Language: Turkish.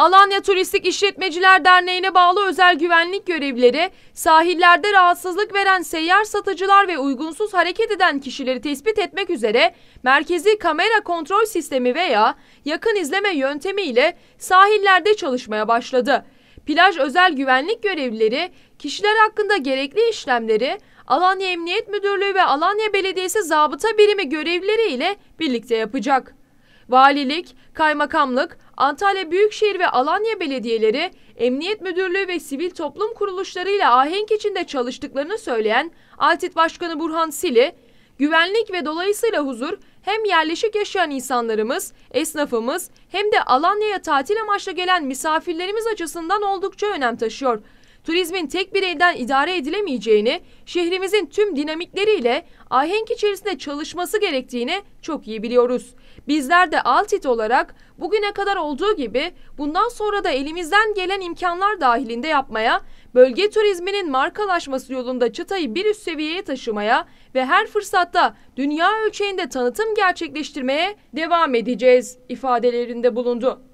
Alanya Turistik İşletmeciler Derneği'ne bağlı özel güvenlik görevlileri sahillerde rahatsızlık veren seyyar satıcılar ve uygunsuz hareket eden kişileri tespit etmek üzere merkezi kamera kontrol sistemi veya yakın izleme yöntemiyle sahillerde çalışmaya başladı. Plaj özel güvenlik görevlileri kişiler hakkında gerekli işlemleri Alanya Emniyet Müdürlüğü ve Alanya Belediyesi Zabıta Birimi görevlileri ile birlikte yapacak. Valilik, kaymakamlık, Antalya Büyükşehir ve Alanya Belediyeleri Emniyet Müdürlüğü ve sivil toplum Kuruluşları ile ahenk içinde çalıştıklarını söyleyen Altit Başkanı Burhan Sili, güvenlik ve dolayısıyla huzur hem yerleşik yaşayan insanlarımız, esnafımız hem de Alanya'ya tatil amaçlı gelen misafirlerimiz açısından oldukça önem taşıyor turizmin tek bir elden idare edilemeyeceğini, şehrimizin tüm dinamikleriyle ahenk içerisinde çalışması gerektiğini çok iyi biliyoruz. Bizler de Altit olarak bugüne kadar olduğu gibi bundan sonra da elimizden gelen imkanlar dahilinde yapmaya, bölge turizminin markalaşması yolunda çıtayı bir üst seviyeye taşımaya ve her fırsatta dünya ölçeğinde tanıtım gerçekleştirmeye devam edeceğiz ifadelerinde bulundu.